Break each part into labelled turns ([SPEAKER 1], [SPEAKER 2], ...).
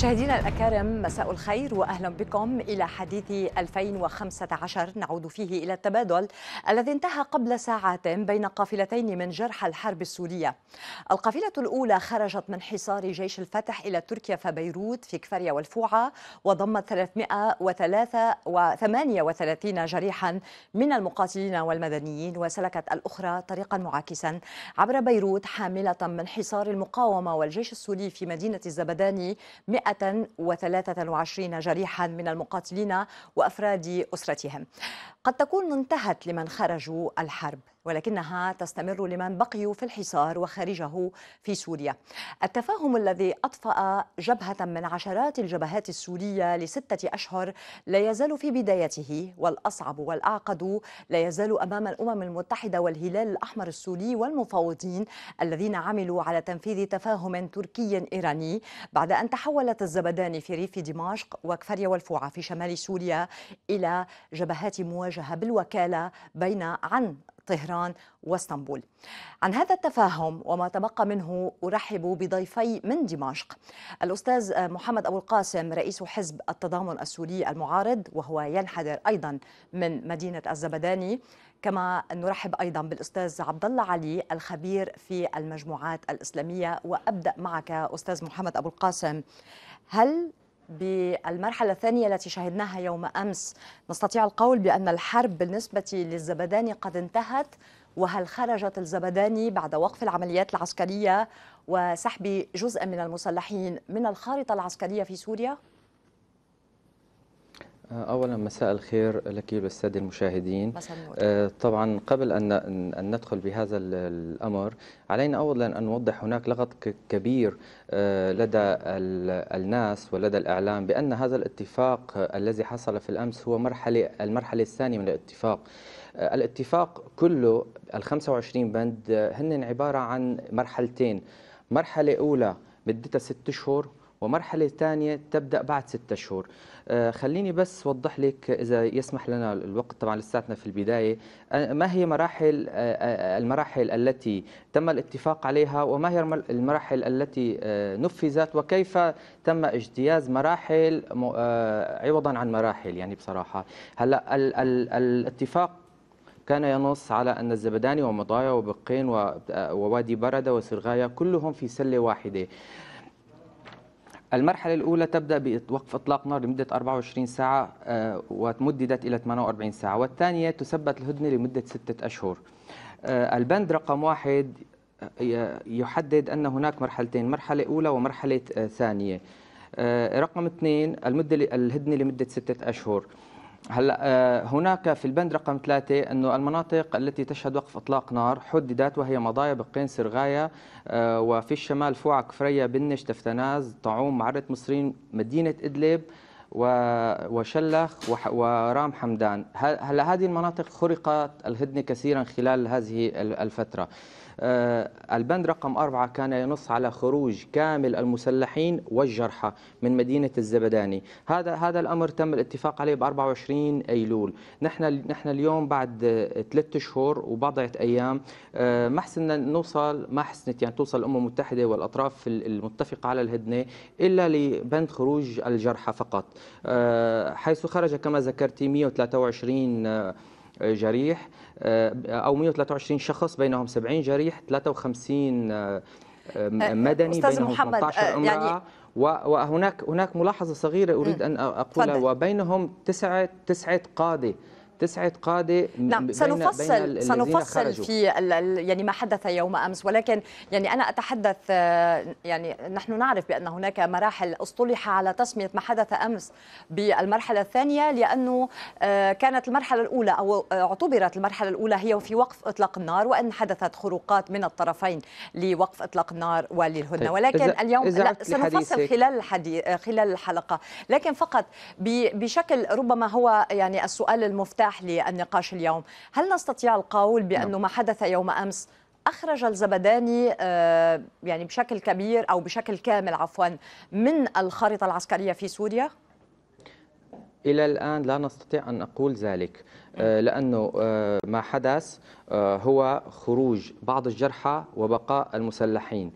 [SPEAKER 1] مشاهدينا الأكارم مساء الخير وأهلا بكم إلى حديث 2015 نعود فيه إلى التبادل الذي انتهى قبل ساعات بين قافلتين من جرحى الحرب السورية القافلة الأولى خرجت من حصار جيش الفتح إلى تركيا فبيروت في كفريا والفوعة وضمت 338 جريحا من المقاتلين والمدنيين وسلكت الأخرى طريقا معاكسا عبر بيروت حاملة من حصار المقاومة والجيش السوري في مدينة الزبداني 100 123 جريحا من المقاتلين وأفراد أسرتهم قد تكون انتهت لمن خرجوا الحرب ولكنها تستمر لمن بقيوا في الحصار وخارجه في سوريا التفاهم الذي أطفأ جبهة من عشرات الجبهات السورية لستة أشهر لا يزال في بدايته والأصعب والأعقد لا يزال أمام الأمم المتحدة والهلال الأحمر السوري والمفاوضين الذين عملوا على تنفيذ تفاهم تركي إيراني بعد أن تحولت الزبدان في ريف دمشق وكفريا والفوعة في شمال سوريا إلى جبهات مواجهة المواجهة بالوكالة بين عن طهران واسطنبول عن هذا التفاهم وما تبقى منه أرحب بضيفي من دمشق الأستاذ محمد أبو القاسم رئيس حزب التضامن السوري المعارض وهو ينحدر أيضا من مدينة الزبداني كما نرحب أيضا بالأستاذ عبد الله علي الخبير في المجموعات الإسلامية وأبدأ معك أستاذ محمد أبو القاسم هل بالمرحلة الثانية التي شهدناها يوم أمس نستطيع القول بأن الحرب بالنسبة للزبداني قد انتهت وهل خرجت الزبداني بعد وقف العمليات العسكرية وسحب جزء من المسلحين من الخارطة العسكرية في سوريا؟
[SPEAKER 2] اولا مساء الخير لك بالساده المشاهدين آه، طبعا قبل ان ان ندخل بهذا الامر علينا اولا ان نوضح هناك لغط كبير آه، لدى الناس ولدى الاعلام بان هذا الاتفاق الذي حصل في الامس هو مرحله المرحله الثانيه من الاتفاق آه، الاتفاق كله ال 25 بند هن عباره عن مرحلتين مرحله اولى مدتها ست شهور ومرحلة ثانية تبدأ بعد ستة شهور آه، خليني بس وضح لك إذا يسمح لنا الوقت طبعا لساتنا في البداية آه، ما هي مراحل آه، المراحل التي تم الاتفاق عليها وما هي المراحل التي نفذت وكيف تم اجتياز مراحل عوضا عن مراحل يعني بصراحة هلا الاتفاق كان ينص على أن الزبداني ومضايا وبقين ووادي بردة وسرغاية كلهم في سلة واحدة المرحلة الأولى تبدأ بوقف إطلاق نار لمدة 24 ساعة آه، ومددت إلى 48 ساعة والثانية تثبت الهدنة لمدة ستة أشهر آه، البند رقم واحد آه، يحدد أن هناك مرحلتين مرحلة أولى ومرحلة ثانية رقم اثنين المدة الهدنة لمدة ستة أشهر هلا آه، هناك في البند رقم ثلاثة أنه المناطق التي تشهد وقف إطلاق نار حددت وهي مضايا بقين سرغايا آه، وفي الشمال فوع كفرية بنش تفتناز طعوم معرة مصرين مدينة إدلب وشلخ ورام حمدان هلا هذه المناطق خرقت الهدنة كثيرا خلال هذه الفترة آه، البند رقم أربعة كان ينص على خروج كامل المسلحين والجرحى من مدينة الزبداني هذا هذا الأمر تم الاتفاق عليه ب 24 أيلول نحن نحن اليوم بعد ثلاثة شهور وبضعة أيام آه، ما حسنا نوصل ما حسنت يعني توصل الأمم المتحدة والأطراف المتفقة على الهدنة إلا لبند خروج الجرحى فقط آه، حيث خرج كما ذكرتي 123 جريح آه، او 123 شخص بينهم 70 جريح 53 آه، آه، مدني أستاذ بينهم محمد 18 امرأة يعني وهناك هناك ملاحظة صغيرة أريد أن أقولها وبينهم تسعة تسعة قادة تسعة قادة نعم سنفصل بين سنفصل خرجوا. في
[SPEAKER 1] يعني ما حدث يوم أمس ولكن يعني أنا أتحدث آه، يعني نحن نعرف بأن هناك مراحل اصطلح على تسمية ما حدث أمس بالمرحلة الثانية لأنه آه، كانت المرحلة الأولى أو آه، اعتبرت المرحلة الأولى هي في وقف إطلاق النار وإن حدثت خروقات من الطرفين لوقف إطلاق النار وللهدنة طيب. ولكن إذا اليوم إذا لا سنفصل خلال الحديث خلال الحلقة لكن فقط بشكل ربما هو يعني السؤال المفتاح المفتاح للنقاش اليوم هل نستطيع القول بأنه نعم. ما حدث يوم أمس أخرج الزبداني آه، يعني بشكل كبير أو بشكل كامل عفوا من الخارطة العسكرية في سوريا؟
[SPEAKER 2] إلى الآن لا نستطيع أن نقول ذلك آه، لأنه آه، ما حدث آه، هو خروج بعض الجرحى وبقاء المسلحين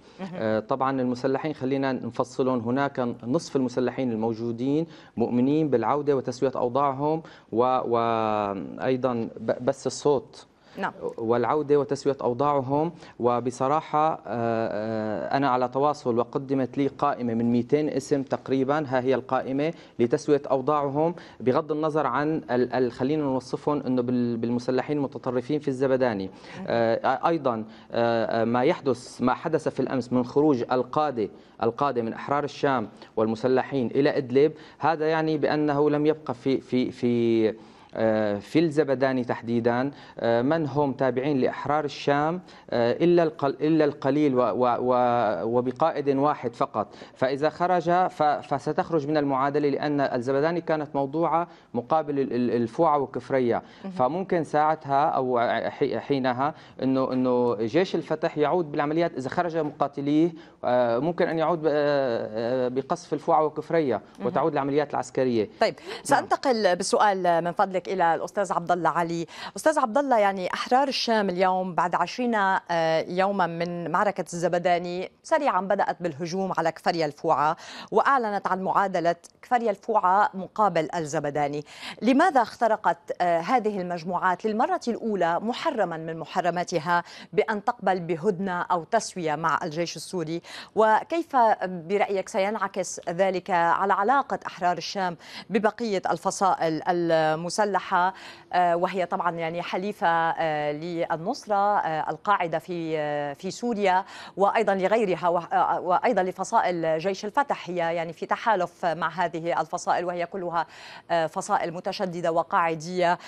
[SPEAKER 2] طبعا المسلحين خلينا نفصلهم هناك نصف المسلحين الموجودين مؤمنين بالعودة وتسوية أوضاعهم وأيضا بس الصوت نعم. والعودة وتسوية أوضاعهم وبصراحة آه، آه، أنا على تواصل وقدمت لي قائمة من 200 اسم تقريبا ها هي القائمة لتسوية أوضاعهم بغض النظر عن خلينا نوصفهم أنه بالمسلحين المتطرفين في الزبداني آه، أيضا ما يحدث ما حدث في الأمس من خروج القادة القادة من أحرار الشام والمسلحين إلى إدلب هذا يعني بأنه لم يبقى في في في آه، في الزبداني تحديدا آه، من هم تابعين لإحرار الشام آه، إلا إلا القليل وبقائد واحد فقط فإذا خرج فستخرج من المعادلة لأن الزبداني كانت موضوعة مقابل الفوعة وكفرية فممكن ساعتها أو حينها أنه أنه جيش الفتح يعود بالعمليات إذا خرج مقاتليه ممكن أن يعود بقصف الفوعة وكفرية وتعود العمليات العسكرية طيب
[SPEAKER 1] سأنتقل نعم. بسؤال من فضلك حضرتك الى الاستاذ عبد الله علي استاذ عبد الله يعني احرار الشام اليوم بعد 20 آه، يوما من معركه الزبداني سريعا بدات بالهجوم على كفريا الفوعه واعلنت عن معادله كفريا الفوعه مقابل الزبداني لماذا اخترقت آه، هذه المجموعات للمره الاولى محرما من محرماتها بان تقبل بهدنه او تسويه مع الجيش السوري وكيف برايك سينعكس ذلك على علاقه احرار الشام ببقيه الفصائل المسلحه المسلحة آه، وهي طبعا يعني حليفة آه، للنصرة آه، القاعدة في في سوريا وأيضا لغيرها وأيضا لفصائل جيش الفتح هي يعني في تحالف مع هذه الفصائل وهي كلها فصائل متشددة وقاعدية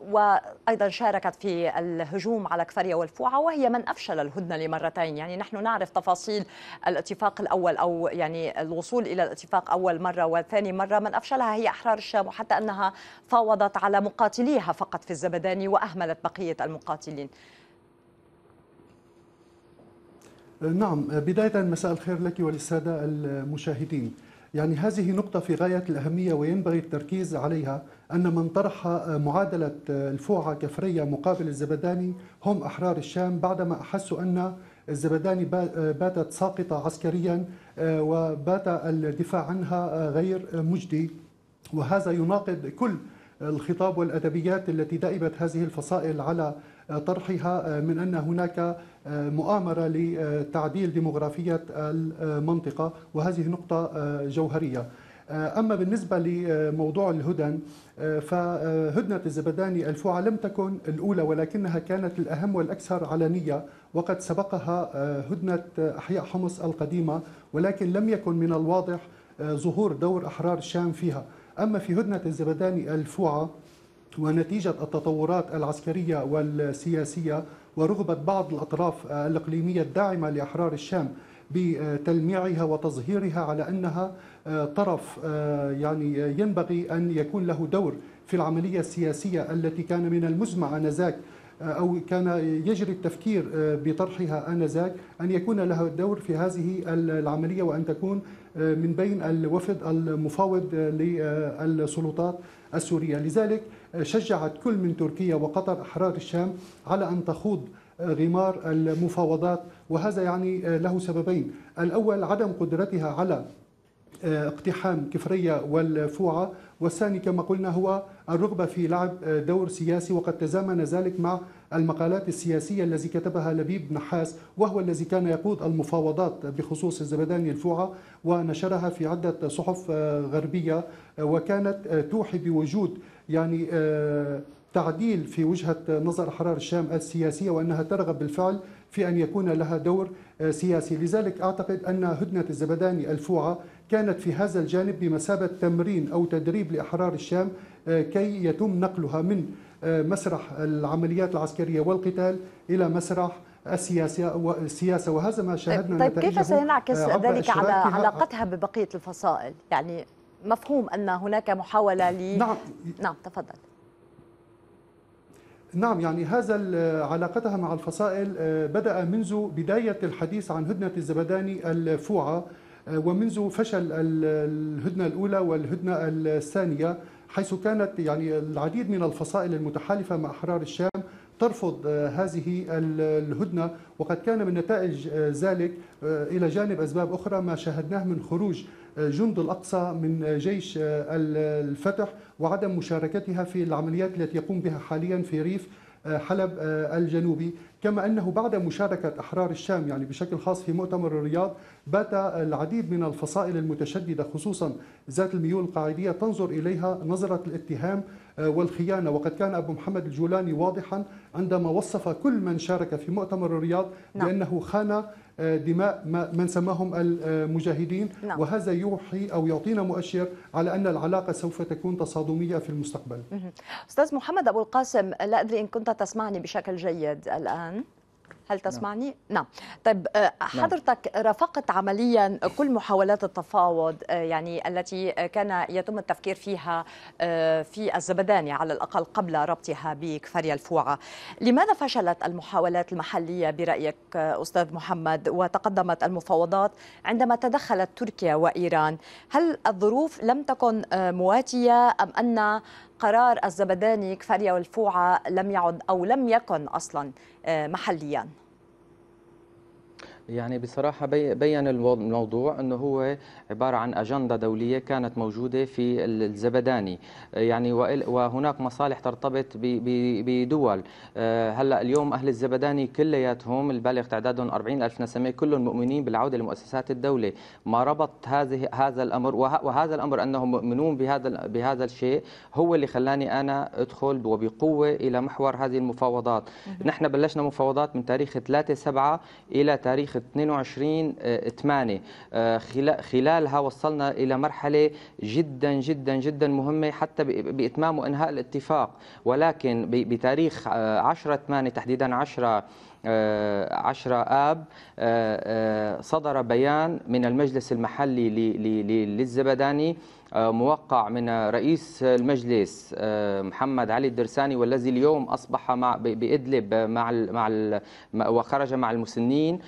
[SPEAKER 1] وأيضا شاركت في الهجوم على كفريا والفوعة وهي من أفشل الهدنة لمرتين يعني نحن نعرف تفاصيل الاتفاق الأول أو يعني الوصول إلى الاتفاق أول مرة وثاني مرة من أفشلها هي أحرار الشام وحتى أنها فاوضت على مقاتليها فقط في الزبداني وأهملت بقية المقاتلين
[SPEAKER 3] نعم بداية مساء الخير لك وللسادة المشاهدين يعني هذه نقطة في غاية الأهمية وينبغي التركيز عليها أن من طرح معادلة الفوعة كفرية مقابل الزبداني هم أحرار الشام بعدما أحسوا أن الزبداني باتت ساقطة عسكريا آه، وبات الدفاع عنها آه، غير مجدي وهذا يناقض كل الخطاب والأدبيات التي دأبت هذه الفصائل على طرحها آه، من أن هناك آه، مؤامرة لتعديل ديموغرافية المنطقة وهذه نقطة آه، جوهرية أما بالنسبة لموضوع الهدن فهدنة الزبداني الفوعة لم تكن الأولى ولكنها كانت الأهم والأكثر علنية وقد سبقها هدنة أحياء حمص القديمة ولكن لم يكن من الواضح ظهور دور أحرار الشام فيها أما في هدنة الزبداني الفوعة ونتيجة التطورات العسكرية والسياسية ورغبة بعض الأطراف الإقليمية الداعمة لأحرار الشام بتلميعها وتظهيرها على أنها آه، طرف آه، يعني ينبغي أن يكون له دور في العملية السياسية التي كان من المزمع آنذاك آه، أو كان يجري التفكير بطرحها آنذاك أن يكون لها دور في هذه العملية وأن تكون من بين الوفد المفاوض للسلطات السورية لذلك شجعت كل من تركيا وقطر أحرار الشام على أن تخوض آه، غمار المفاوضات وهذا يعني آه، له سببين الأول عدم قدرتها على آه، اقتحام كفرية والفوعة والثاني كما قلنا هو الرغبة في لعب دور سياسي وقد تزامن ذلك مع المقالات السياسية التي كتبها لبيب نحاس وهو الذي كان يقود المفاوضات بخصوص الزبداني الفوعة ونشرها في عدة صحف غربية وكانت توحي بوجود يعني آه، تعديل في وجهة نظر أحرار الشام السياسية وأنها ترغب بالفعل في أن يكون لها دور آه، سياسي لذلك أعتقد أن هدنة الزبداني الفوعة كانت في هذا الجانب بمثابة تمرين أو تدريب لأحرار الشام آه، كي يتم نقلها من مسرح العمليات العسكرية والقتال إلى مسرح السياسة والسياسة وهذا ما طيب، شاهدنا طيب كيف سينعكس ذلك على علاقتها
[SPEAKER 1] ببقية الفصائل يعني مفهوم ان هناك محاوله ل نعم نعم تفضل
[SPEAKER 3] نعم يعني هذا علاقتها مع الفصائل آه، بدأ منذ بداية الحديث عن هدنة الزبداني الفوعة آه، ومنذ فشل الهدنة الأولى والهدنة الثانية حيث كانت يعني العديد من الفصائل المتحالفة مع أحرار الشام ترفض آه، هذه الهدنة وقد كان من نتائج ذلك إلى جانب أسباب أخرى ما شاهدناه من خروج جند الأقصى من جيش الفتح وعدم مشاركتها في العمليات التي يقوم بها حاليا في ريف آه، حلب آه، الجنوبي كما أنه بعد مشاركة أحرار الشام يعني بشكل خاص في مؤتمر الرياض بات العديد من الفصائل المتشددة خصوصا ذات الميول القاعدية تنظر إليها نظرة الاتهام آه، والخيانة وقد كان أبو محمد الجولاني واضحا عندما وصف كل من شارك في مؤتمر الرياض نعم. بأنه خان آه، دماء من سماهم المجاهدين نعم. وهذا يوحي او يعطينا مؤشر على ان العلاقه سوف تكون تصادميه في المستقبل.
[SPEAKER 1] استاذ محمد ابو القاسم لا ادري ان كنت تسمعني بشكل جيد الان. هل نعم. تسمعني؟ نعم, طيب، آه، نعم. طيب حضرتك رافقت عمليا كل محاولات التفاوض آه، يعني التي كان يتم التفكير فيها آه، في الزبداني على الأقل قبل ربطها بكفريا الفوعة لماذا فشلت المحاولات المحلية برأيك أستاذ محمد وتقدمت المفاوضات عندما تدخلت تركيا وإيران هل الظروف لم تكن مواتية أم أن قرار الزبداني كفريا والفوعة لم يعد أو لم يكن أصلا آه، محليا
[SPEAKER 2] يعني بصراحة بين الموضوع أنه هو عبارة عن أجندة دولية كانت موجودة في الزبداني يعني وهناك مصالح ترتبط بدول آه، هلأ اليوم أهل الزبداني كلياتهم البالغ تعدادهم 40 ألف نسمة كلهم مؤمنين بالعودة لمؤسسات الدولة ما ربط هذه هذا الأمر وهذا الأمر أنهم مؤمنون بهذا بهذا الشيء هو اللي خلاني أنا أدخل وبقوة إلى محور هذه المفاوضات نحن بلشنا مفاوضات من تاريخ 3 7 إلى تاريخ 22 8 آه، آه، خلالها وصلنا إلى مرحلة جدا جدا جدا مهمة حتى بإتمام وإنهاء الاتفاق ولكن بتاريخ 10 آه، 8 تحديدا 10 10 آب صدر بيان من المجلس المحلي للزبداني آه، موقع من رئيس المجلس آه، محمد علي الدرساني والذي اليوم اصبح مع بادلب آه، مع مع وخرج مع المسنين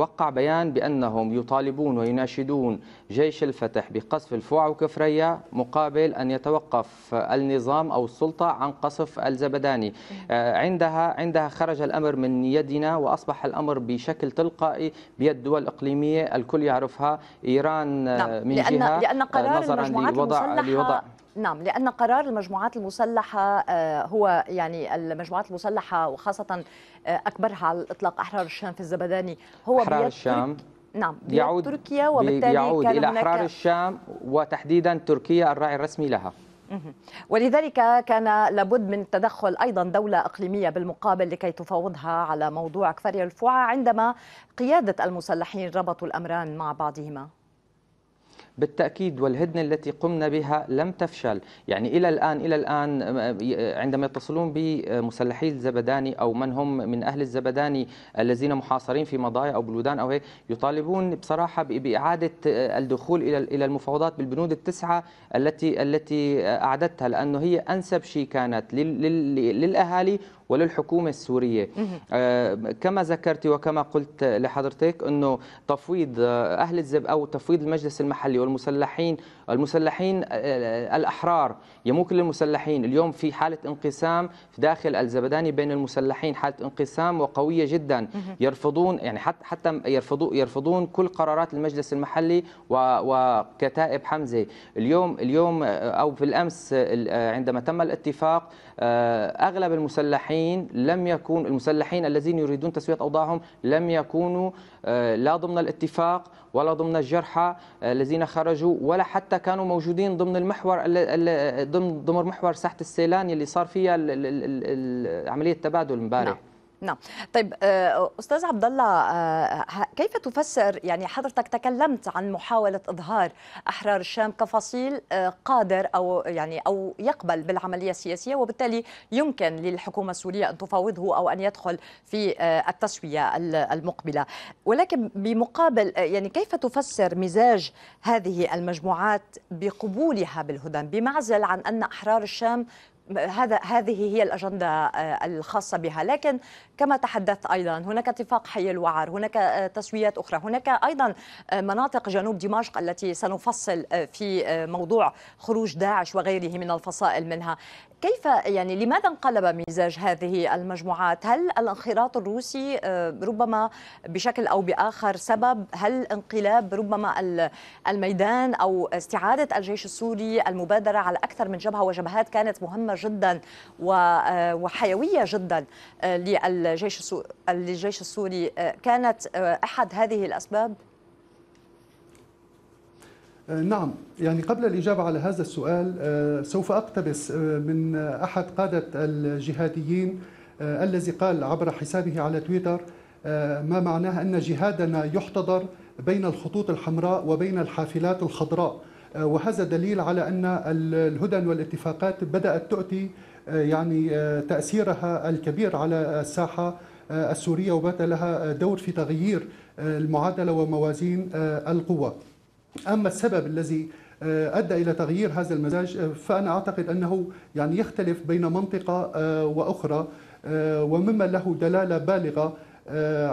[SPEAKER 2] وقع بيان بانهم يطالبون ويناشدون جيش الفتح بقصف الفوع وكفريه مقابل ان يتوقف النظام او السلطه عن قصف الزبداني عندها عندها خرج الامر من يدنا واصبح الامر بشكل تلقائي بيد دول اقليميه الكل يعرفها ايران نعم، من جهه لأن قرار المجموعات المسلحة لوضع
[SPEAKER 1] نعم لأن قرار المجموعات المسلحة آه، هو يعني المجموعات المسلحة وخاصة آه، أكبرها على الإطلاق أحرار الشام في الزبداني هو أحرار الشام نعم يعود تركيا وبالتالي يعود كان إلى أحرار
[SPEAKER 2] الشام وتحديدا تركيا الراعي الرسمي لها
[SPEAKER 1] ولذلك كان لابد من تدخل ايضا دوله اقليميه بالمقابل لكي تفاوضها على موضوع كفري الفوعه عندما قياده المسلحين ربطوا الامران مع بعضهما
[SPEAKER 2] بالتأكيد والهدنة التي قمنا بها لم تفشل يعني إلى الآن إلى الآن آه، آه، عندما يتصلون بمسلحي الزبداني أو من هم من أهل الزبداني الذين محاصرين في مضايا أو بلدان أو هيك يطالبون بصراحة بإعادة آه، الدخول إلى إلى المفاوضات بالبنود التسعة التي التي أعددتها لأنه هي أنسب شيء كانت للأهالي وللحكومة السورية آه، كما ذكرتي وكما قلت لحضرتك أنه تفويض آه، أهل الزب أو تفويض المجلس المحلي والمسلحين المسلحين آه، الأحرار يموك للمسلحين اليوم في حالة انقسام في داخل الزبداني بين المسلحين حالة انقسام وقوية جدا يرفضون يعني حتى حتى يرفضوا يرفضون كل قرارات المجلس المحلي وكتائب حمزة اليوم اليوم أو في الأمس عندما تم الاتفاق آه، اغلب المسلحين لم يكون المسلحين الذين يريدون تسويه اوضاعهم لم يكونوا آه، لا ضمن الاتفاق ولا ضمن الجرحى آه، الذين خرجوا ولا حتى كانوا موجودين ضمن المحور ضمن محور ساحه السيلان اللي صار فيها عمليه تبادل امبارح نعم.
[SPEAKER 1] نعم طيب آه، استاذ عبد الله آه، كيف تفسر يعني حضرتك تكلمت عن محاوله اظهار احرار الشام كفصيل آه، قادر او يعني او يقبل بالعمليه السياسيه وبالتالي يمكن للحكومه السوريه ان تفاوضه او ان يدخل في التسويه المقبله ولكن بمقابل يعني كيف تفسر مزاج هذه المجموعات بقبولها بالهدن بمعزل عن ان احرار الشام هذا هذه هي الاجنده الخاصه بها لكن كما تحدثت أيضا هناك اتفاق حي الوعر هناك آه، تسويات أخرى هناك أيضا آه، مناطق جنوب دمشق التي سنفصل آه، في موضوع خروج داعش وغيره من الفصائل منها كيف يعني لماذا انقلب مزاج هذه المجموعات هل الانخراط الروسي ربما بشكل أو بآخر سبب هل انقلاب ربما الميدان أو استعادة الجيش السوري المبادرة على أكثر من جبهة وجبهات كانت مهمة جدا وحيوية جدا لل الجيش الجيش السوري آه، كانت آه، أحد هذه الأسباب؟
[SPEAKER 3] آه، نعم يعني قبل الإجابة على هذا السؤال سوف أقتبس من أحد قادة الجهاديين الذي قال عبر حسابه على تويتر ما معناه أن جهادنا يحتضر بين الخطوط الحمراء وبين الحافلات الخضراء وهذا دليل على أن الهدن والاتفاقات بدأت تؤتي آه، يعني آه، تأثيرها الكبير على الساحة آه، السورية وبات لها دور في تغيير المعادلة وموازين القوى أما السبب الذي ادى الى تغيير هذا المزاج فانا اعتقد انه يعني يختلف بين منطقه واخرى ومما له دلاله بالغه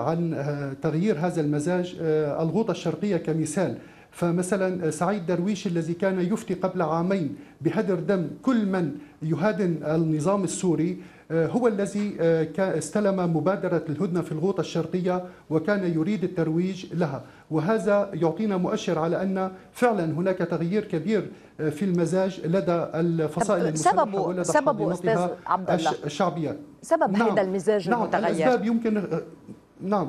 [SPEAKER 3] عن تغيير هذا المزاج الغوطه الشرقيه كمثال فمثلا آه، سعيد درويش الذي كان يفتي قبل عامين بهدر دم كل من يهادن النظام السوري آه، هو الذي آه، استلم مبادرة الهدنة في الغوطة الشرقية وكان يريد الترويج لها وهذا يعطينا مؤشر على أن فعلا هناك تغيير كبير في المزاج لدى الفصائل المسلحة ولدى سببه أستاذ عبد الله الشعبية
[SPEAKER 1] سبب نعم هذا المزاج نعم المتغير نعم
[SPEAKER 3] يمكن نعم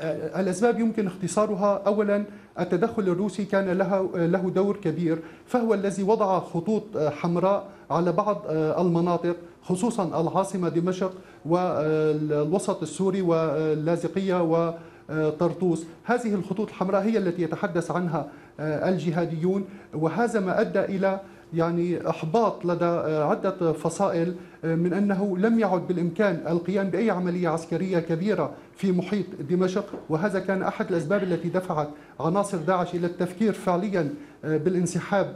[SPEAKER 3] آه، الأسباب يمكن اختصارها أولا التدخل الروسي كان لها له دور كبير فهو الذي وضع خطوط آه، حمراء على بعض آه، المناطق خصوصا العاصمة دمشق والوسط السوري واللاذقية وطرطوس هذه الخطوط الحمراء هي التي يتحدث عنها الجهاديون وهذا ما أدى إلى يعني احباط لدى آه، عده فصائل آه، من انه لم يعد بالامكان القيام باي عمليه عسكريه كبيره في محيط دمشق وهذا كان احد الاسباب التي دفعت عناصر داعش الى التفكير فعليا آه، بالانسحاب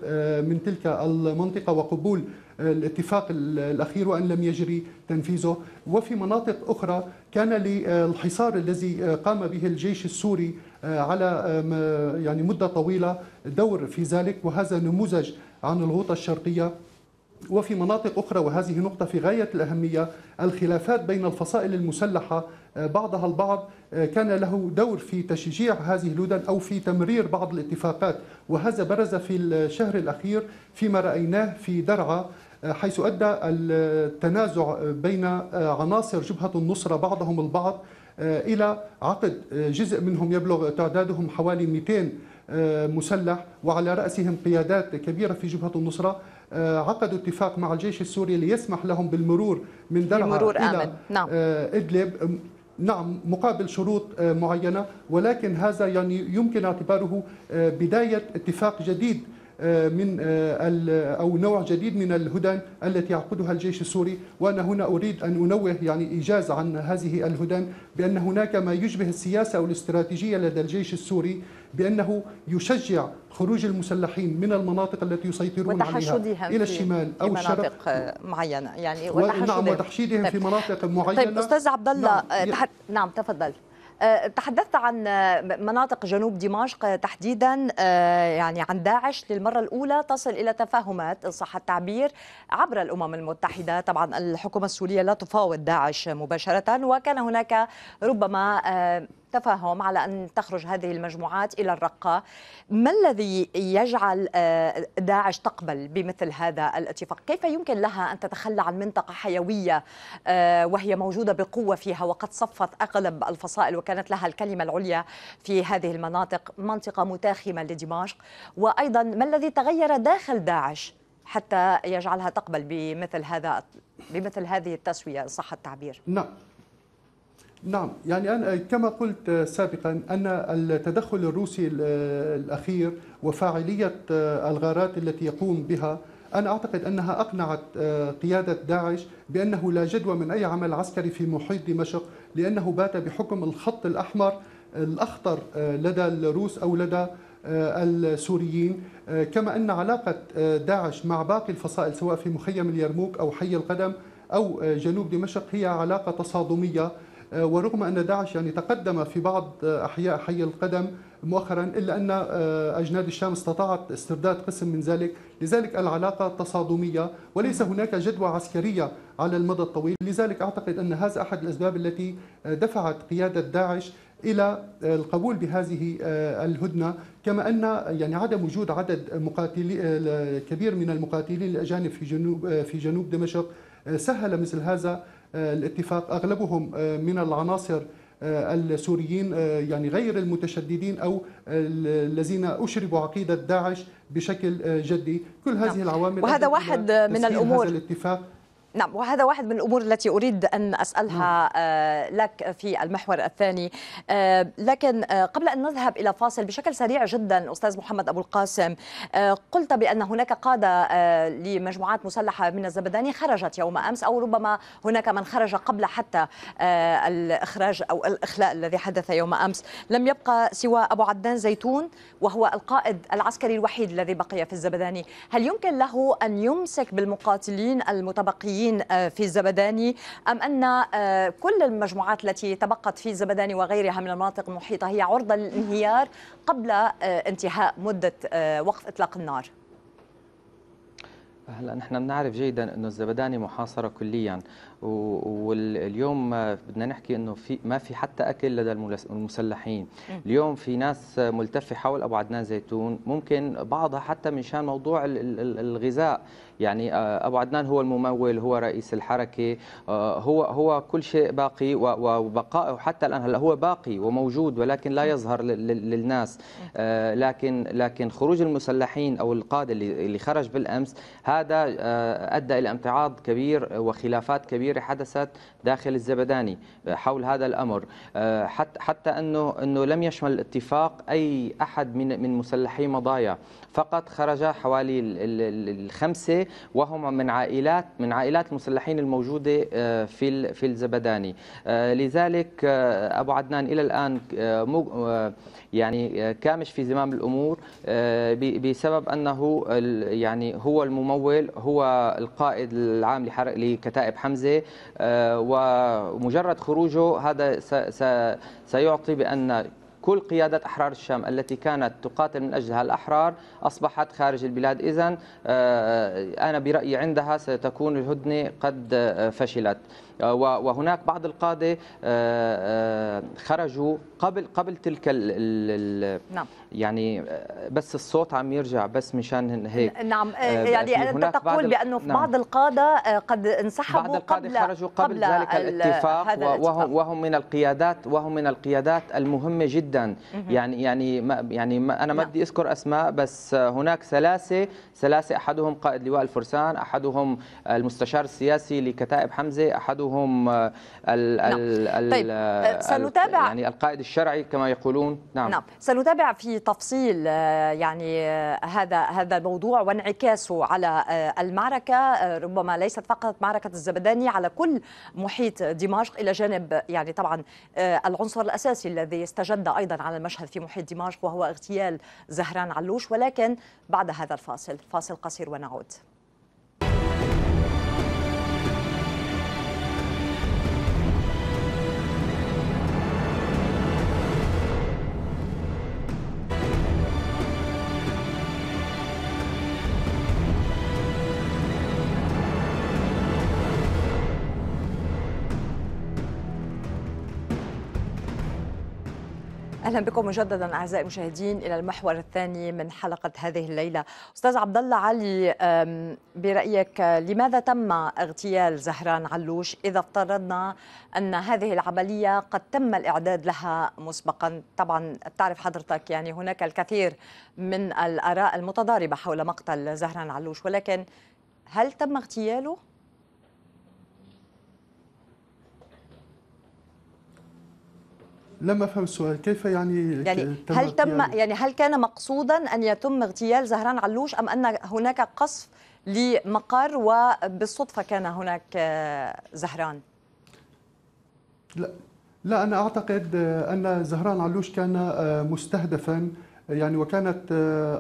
[SPEAKER 3] من تلك المنطقه وقبول الاتفاق الاخير وان لم يجري تنفيذه وفي مناطق اخرى كان للحصار الذي قام به الجيش السوري آه، على آه، يعني مدة طويلة دور في ذلك وهذا نموذج عن الغوطة الشرقية وفي مناطق أخرى وهذه نقطة في غاية الأهمية الخلافات بين الفصائل المسلحة آه، بعضها البعض كان له دور في تشجيع هذه اللدن أو في تمرير بعض الاتفاقات وهذا برز في الشهر الأخير فيما رأيناه في درعا حيث أدى التنازع بين عناصر جبهة النصرة بعضهم البعض آه، إلى عقد آه، جزء منهم يبلغ تعدادهم حوالي 200 آه، مسلح وعلى رأسهم قيادات كبيرة في جبهة النصرة عقدوا اتفاق مع الجيش السوري ليسمح لهم بالمرور من درعا المرور إلى آمن. نعم. إدلب نعم مقابل شروط معينة ولكن هذا يعني يمكن اعتباره بداية اتفاق جديد آه، من آه، او نوع جديد من الهدن التي يعقدها الجيش السوري وانا هنا اريد ان انوه يعني ايجاز عن هذه الهدن بان هناك ما يشبه السياسه او الاستراتيجيه لدى الجيش السوري بانه يشجع خروج المسلحين من المناطق التي يسيطرون عليها الى الشمال او الشرق
[SPEAKER 1] معينه يعني نعم، وتحشدهم نعم وتحشيدهم في طيب. مناطق
[SPEAKER 3] طيب، معينه طيب استاذ عبد الله نعم, آه، تح...
[SPEAKER 1] نعم تفضل أه، تحدثت عن أه، مناطق جنوب دمشق تحديدا أه، يعني عن داعش للمرة الأولى تصل إلى تفاهمات إن صح التعبير عبر الأمم المتحدة طبعا الحكومة السورية لا تفاوض داعش مباشرة وكان هناك ربما تفاهم على أن تخرج هذه المجموعات إلى الرقة ما الذي يجعل آه، داعش تقبل بمثل هذا الاتفاق كيف يمكن لها أن تتخلى عن منطقة حيوية آه، وهي موجودة بقوة فيها وقد صفت أغلب الفصائل وكانت لها الكلمة العليا في هذه المناطق منطقة متاخمة لدمشق وأيضا ما الذي تغير داخل داعش حتى يجعلها تقبل بمثل هذا بمثل هذه التسوية صح التعبير
[SPEAKER 3] نعم نعم يعني أنا كما قلت سابقا أن التدخل الروسي الأخير وفاعلية الغارات التي يقوم بها أنا أعتقد أنها أقنعت قيادة داعش بأنه لا جدوى من أي عمل عسكري في محيط دمشق لأنه بات بحكم الخط الأحمر الأخطر لدى الروس أو لدى السوريين كما أن علاقة داعش مع باقي الفصائل سواء في مخيم اليرموك أو حي القدم أو جنوب دمشق هي علاقة تصادمية آه، ورغم أن داعش يعني تقدم في بعض آه، أحياء حي القدم مؤخرا إلا أن آه، أجناد الشام استطاعت استرداد قسم من ذلك لذلك العلاقة تصادمية وليس هناك جدوى عسكرية على المدى الطويل لذلك أعتقد أن هذا أحد الأسباب التي دفعت قيادة داعش الى القبول بهذه الهدنه كما ان يعني عدم وجود عدد مقاتلي كبير من المقاتلين الاجانب في جنوب في جنوب دمشق سهل مثل هذا آه، الاتفاق اغلبهم آه، من العناصر آه، السوريين يعني غير المتشددين او الذين اشربوا عقيده داعش بشكل جدي كل هذه نعم. العوامل وهذا واحد من الامور هذا الاتفاق
[SPEAKER 1] نعم وهذا واحد من الامور التي اريد ان اسالها نعم. آه، لك في المحور الثاني آه، لكن آه، قبل ان نذهب الى فاصل بشكل سريع جدا استاذ محمد ابو القاسم قلت بان هناك قاده لمجموعات مسلحه من الزبداني خرجت يوم امس او ربما هناك من خرج قبل حتى الاخراج او الاخلاء الذي حدث يوم امس لم يبقى سوى ابو عدنان زيتون وهو القائد العسكري الوحيد الذي بقي في الزبداني هل يمكن له ان يمسك بالمقاتلين المتبقيين الاقتصاديين آه، في الزبداني أم أن آه، كل المجموعات التي تبقت في الزبداني وغيرها من المناطق المحيطة هي عرضة للانهيار قبل آه، انتهاء مدة وقف إطلاق النار؟
[SPEAKER 2] هلا نحن بنعرف جيدا انه الزبداني محاصره كليا واليوم بدنا نحكي انه في ما في حتى اكل لدى المسلحين اليوم في ناس ملتفه حول ابو عدنان زيتون ممكن بعضها حتى من شان موضوع الغذاء يعني آه، ابو عدنان هو الممول هو رئيس الحركه آه، هو هو كل شيء باقي وبقائه حتى الان هلا هو باقي وموجود ولكن لا يظهر للناس آه، لكن لكن خروج المسلحين او القاده اللي خرج بالامس هذا ادى الى امتعاض كبير وخلافات كبيره كثير حدثت داخل الزبداني آه، حول هذا الامر آه، حتى حتى انه انه لم يشمل الاتفاق اي احد من من مسلحي مضايا فقط خرج حوالي الخمسه وهم من عائلات من عائلات المسلحين الموجوده آه، في في الزبداني لذلك ابو عدنان الى الان يعني كامش في زمام الامور بسبب انه يعني هو الممول هو القائد العام لكتائب حمزه آه، ومجرد خروجه هذا سيعطي بأن كل قيادة أحرار الشام التي كانت تقاتل من أجلها الأحرار أصبحت خارج البلاد إذا آه، أنا برأيي عندها ستكون الهدنة قد آه، فشلت آه، وهناك بعض القاده آه، آه، خرجوا قبل قبل تلك ال ال نعم. يعني بس الصوت عم يرجع بس مشان هيك نعم يعني انت تقول بانه في نعم. بعض
[SPEAKER 1] القاده قد انسحبوا بعض القاده قبل خرجوا قبل, قبل ذلك الاتفاق, الاتفاق
[SPEAKER 2] وهم, وهم من القيادات وهم من القيادات المهمه جدا يعني يعني ما يعني ما انا ما نعم. بدي اذكر اسماء بس هناك ثلاثه ثلاثه احدهم قائد لواء الفرسان احدهم المستشار السياسي لكتائب حمزه احدهم أحدهم آه، نعم. ال ال نعم. طيب. آه، آه، سنتابع يعني القائد الشرعي كما يقولون نعم. نعم
[SPEAKER 1] سنتابع في تفصيل يعني هذا هذا الموضوع وانعكاسه على المعركة ربما ليست فقط معركة الزبداني على كل محيط دمشق إلى جانب يعني طبعا العنصر الأساسي الذي استجد أيضا على المشهد في محيط دمشق وهو اغتيال زهران علوش ولكن بعد هذا الفاصل فاصل قصير ونعود اهلا بكم مجددا اعزائي المشاهدين الى المحور الثاني من حلقه هذه الليله استاذ عبد الله علي برايك لماذا تم اغتيال زهران علوش اذا افترضنا ان هذه العمليه قد تم الاعداد لها مسبقا طبعا تعرف حضرتك يعني هناك الكثير من الاراء المتضاربه حول مقتل زهران علوش ولكن هل تم اغتياله
[SPEAKER 3] لم افهم السؤال كيف يعني يعني تم هل تم
[SPEAKER 1] يعني هل كان مقصودا ان يتم اغتيال زهران علوش ام ان هناك قصف لمقر وبالصدفه كان هناك زهران؟
[SPEAKER 3] لا لا انا اعتقد ان زهران علوش كان مستهدفا يعني وكانت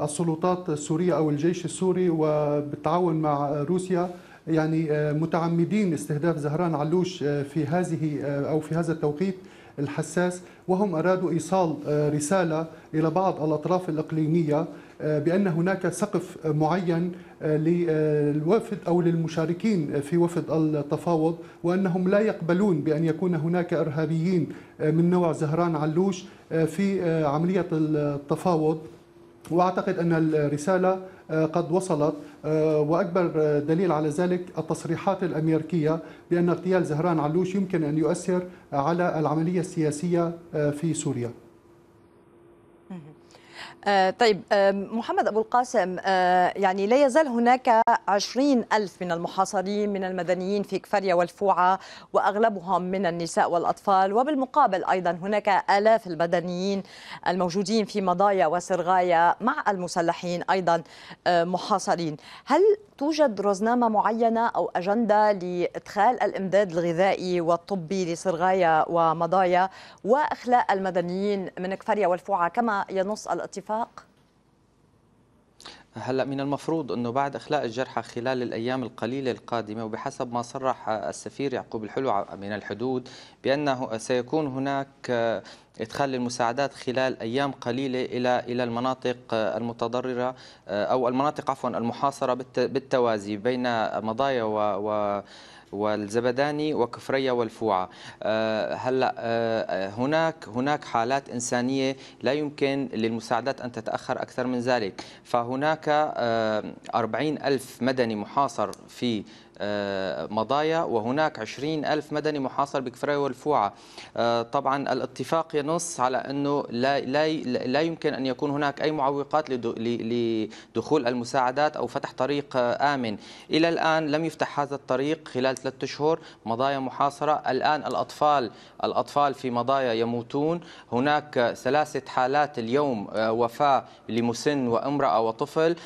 [SPEAKER 3] السلطات السوريه او الجيش السوري وبالتعاون مع روسيا يعني متعمدين استهداف زهران علوش في هذه او في هذا التوقيت الحساس وهم أرادوا إيصال آه، رسالة إلى بعض الأطراف الإقليمية آه، بأن هناك سقف معين آه، للوفد أو للمشاركين في وفد التفاوض وأنهم لا يقبلون بأن يكون هناك إرهابيين من نوع زهران علوش في عملية التفاوض واعتقد ان الرساله آه، قد وصلت آه، واكبر آه، دليل على ذلك التصريحات الامريكيه بان اغتيال زهران علوش يمكن ان يؤثر على العمليه السياسيه في سوريا
[SPEAKER 1] آه، طيب آه، محمد أبو القاسم آه، يعني لا يزال هناك عشرين ألف من المحاصرين من المدنيين في كفريا والفوعة وأغلبهم من النساء والأطفال وبالمقابل أيضا هناك آلاف المدنيين الموجودين في مضايا وسرغايا مع المسلحين أيضا محاصرين هل توجد رزنامة معينة أو أجندة لإدخال الإمداد الغذائي والطبي لسرغايا ومضايا وإخلاء المدنيين من كفريا والفوعة كما ينص الاتفاق الاتفاق؟
[SPEAKER 2] هلا من المفروض انه بعد اخلاء الجرحى خلال الايام القليله القادمه وبحسب ما صرح السفير يعقوب الحلو من الحدود بانه سيكون هناك آه، ادخال للمساعدات خلال ايام قليله الى الى المناطق آه، المتضرره آه، او المناطق عفوا المحاصره بالتوازي بين مضايا و, و والزبداني وكفرية والفوعة آه، هلا آه، آه، هناك هناك حالات إنسانية لا يمكن للمساعدات أن تتأخر أكثر من ذلك فهناك أربعين ألف مدني محاصر في آه، مضايا وهناك 20 ألف مدني محاصر بكفراي والفوعة آه، طبعا الاتفاق ينص على أنه لا, لا, لا يمكن أن يكون هناك أي معوقات لدخول المساعدات أو فتح طريق آه، آمن إلى الآن لم يفتح هذا الطريق خلال ثلاثة أشهر مضايا محاصرة الآن الأطفال الأطفال في مضايا يموتون هناك ثلاثة حالات اليوم وفاة لمسن وامرأة وطفل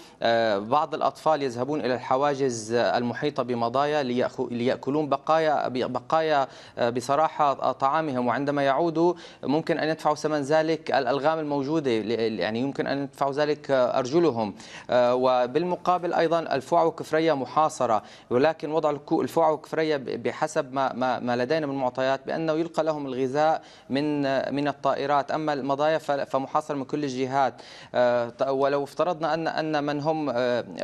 [SPEAKER 2] بعض الأطفال يذهبون إلى الحواجز المحيطة بمضايا المضايا ليأكلون بقايا بقايا آه، بصراحة آه، طعامهم وعندما يعودوا ممكن أن يدفعوا ثمن ذلك الألغام الموجودة يعني يمكن أن يدفعوا ذلك آه، أرجلهم وبالمقابل أيضا الفوع وكفرية محاصرة ولكن وضع الفوع وكفرية بحسب ما ما لدينا من معطيات بأنه يلقى لهم الغذاء من من الطائرات أما المضايا فمحاصر من كل الجهات ولو افترضنا أن أن من هم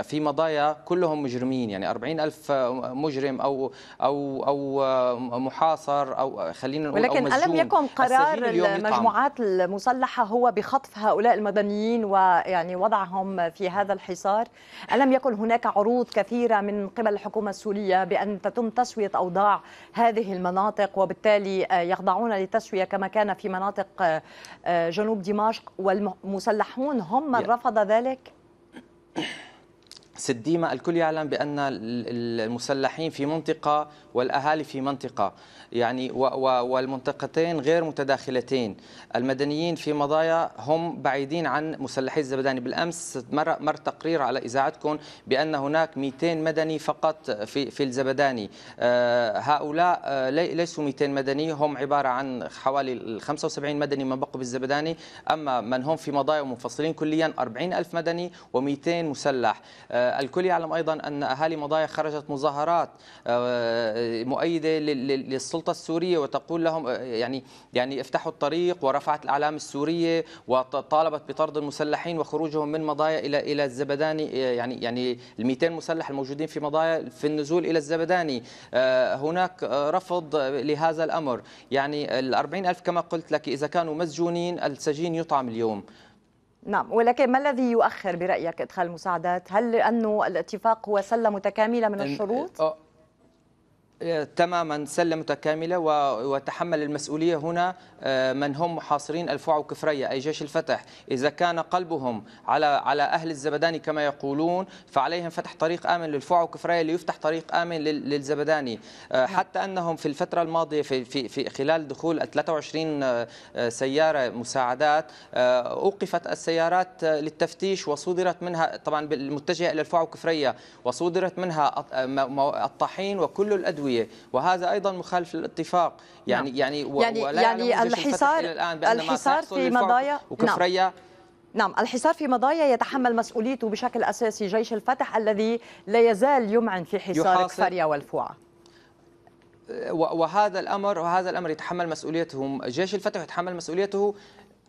[SPEAKER 2] في مضايا كلهم مجرمين يعني 40 ألف مجرم او او او محاصر او خلينا نقول ولكن أو الم يكن قرار المجموعات
[SPEAKER 1] المسلحه هو بخطف هؤلاء المدنيين ويعني وضعهم في هذا الحصار الم يكن هناك عروض كثيره من قبل الحكومه السوريه بان تتم تسويه اوضاع هذه المناطق وبالتالي يخضعون لتسويه كما كان في مناطق جنوب دمشق والمسلحون هم من رفض ذلك
[SPEAKER 2] سديمة الكل يعلم بأن المسلحين في منطقة والأهالي في منطقة يعني والمنطقتين غير متداخلتين المدنيين في مضايا هم بعيدين عن مسلحي الزبداني بالأمس مر, مر تقرير على إذاعتكم بأن هناك 200 مدني فقط في, في الزبداني آه، هؤلاء آه، ليسوا 200 مدني هم عبارة عن حوالي 75 مدني من بقوا بالزبداني أما من هم في مضايا ومنفصلين كليا 40 ألف مدني و200 مسلح آه، الكل يعلم أيضا أن أهالي مضايا خرجت مظاهرات مؤيده للسلطه السوريه وتقول لهم يعني يعني افتحوا الطريق ورفعت الاعلام السوريه وطالبت بطرد المسلحين وخروجهم من مضايا الى الى الزبداني يعني يعني ال 200 مسلح الموجودين في مضايا في النزول الى الزبداني آه، هناك رفض لهذا الامر يعني ال 40 الف كما قلت لك اذا كانوا مسجونين السجين يطعم اليوم
[SPEAKER 1] نعم ولكن ما الذي يؤخر برأيك إدخال المساعدات؟ هل لأنه الاتفاق هو سلة متكاملة من الشروط؟
[SPEAKER 2] آه، تماما سلة متكاملة وتحمل المسؤولية هنا آه، من هم محاصرين الفوع وكفرية أي جيش الفتح إذا كان قلبهم على على أهل الزبداني كما يقولون فعليهم فتح طريق آمن للفوع وكفرية ليفتح طريق آمن للزبداني آه، حتى أنهم في الفترة الماضية في, في, في خلال دخول 23 آه، سيارة مساعدات أوقفت السيارات للتفتيش وصدرت منها طبعا متجهة إلى الفوع وكفرية وصدرت منها الطحين وكل الأدوية التسويه وهذا ايضا مخالف للاتفاق يعني نعم. يعني يعني, يعني, يعني الحصار الان الحصار في مضايا نعم. وكفريه نعم.
[SPEAKER 1] نعم الحصار في مضايا يتحمل مسؤوليته بشكل أساسي جيش الفتح الذي لا يزال يمعن في حصار كفريا والفوعة
[SPEAKER 2] وهذا الامر وهذا الامر يتحمل مسؤوليته جيش الفتح يتحمل مسؤوليته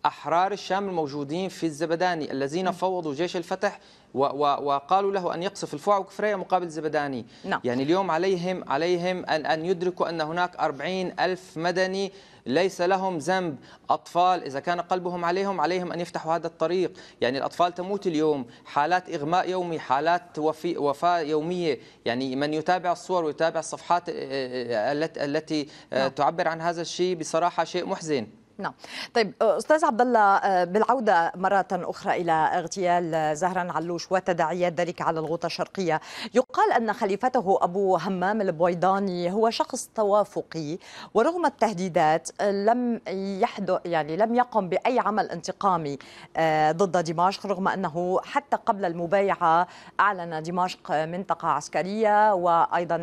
[SPEAKER 2] أحرار الشام الموجودين في الزبداني الذين نعم. فوضوا جيش الفتح وقالوا له أن يقصف الفوع وكفرية مقابل الزبداني لا. نعم. يعني اليوم عليهم عليهم أن, أن يدركوا أن هناك أربعين ألف مدني ليس لهم ذنب أطفال إذا كان قلبهم عليهم عليهم أن يفتحوا هذا الطريق يعني الأطفال تموت اليوم حالات إغماء يومي حالات وفي وفاة يومية يعني من يتابع الصور ويتابع الصفحات آه، آه، آه، التي نعم. تعبر عن هذا الشيء بصراحة شيء محزن
[SPEAKER 1] نعم طيب أه، استاذ عبد الله أه، بالعوده مره اخرى الى اغتيال أه، زهران علوش وتداعيات ذلك على الغوطه الشرقيه يقال ان خليفته ابو همام البويضاني هو شخص توافقي ورغم التهديدات لم يحدث يعني لم يقم باي عمل انتقامي ضد دمشق رغم انه حتى قبل المبايعه اعلن دمشق منطقه عسكريه وايضا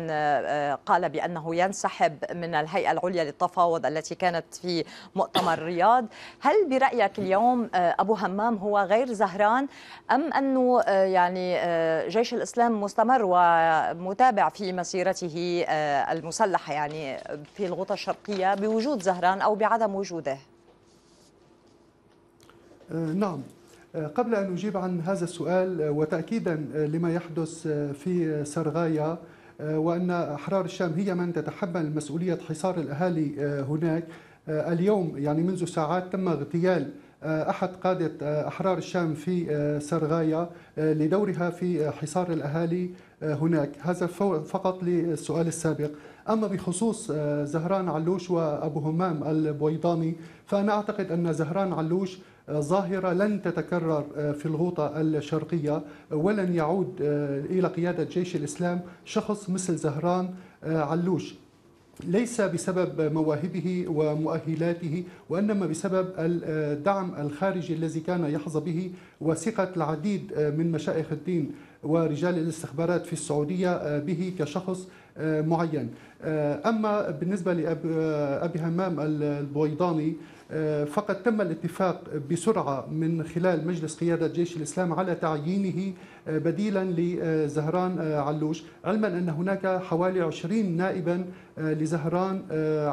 [SPEAKER 1] قال بانه ينسحب من الهيئه العليا للتفاوض التي كانت في مؤتمر عمر رياض هل برأيك اليوم آه، أبو همام هو غير زهران أم أنه آه، يعني آه، جيش الإسلام مستمر ومتابع في مسيرته المسلحة يعني في الغوطة الشرقية بوجود زهران أو بعدم وجوده
[SPEAKER 3] نعم قبل أن أجيب عن هذا السؤال وتأكيدا لما يحدث في سرغايا وأن أحرار الشام هي من تتحمل مسؤولية حصار الأهالي هناك آه، اليوم يعني منذ ساعات تم اغتيال آه، احد قاده آه، احرار الشام في سرغايا لدورها في حصار الاهالي هناك هذا فقط للسؤال السابق اما بخصوص زهران علوش وابو همام البويضاني فانا اعتقد ان زهران علوش ظاهرة لن تتكرر في الغوطة الشرقية ولن يعود إلى قيادة جيش الإسلام شخص مثل زهران علوش ليس بسبب مواهبه ومؤهلاته وانما بسبب الدعم الخارجي الذي كان يحظى به وثقه العديد من مشايخ الدين ورجال الاستخبارات في السعوديه آه، به كشخص آه، معين. آه، اما بالنسبه لابي همام البويضاني فقد تم الاتفاق بسرعه من خلال مجلس قياده جيش الاسلام على تعيينه آه، بديلا لزهران آه، علوش علما أن هناك حوالي 20 نائبا آه، لزهران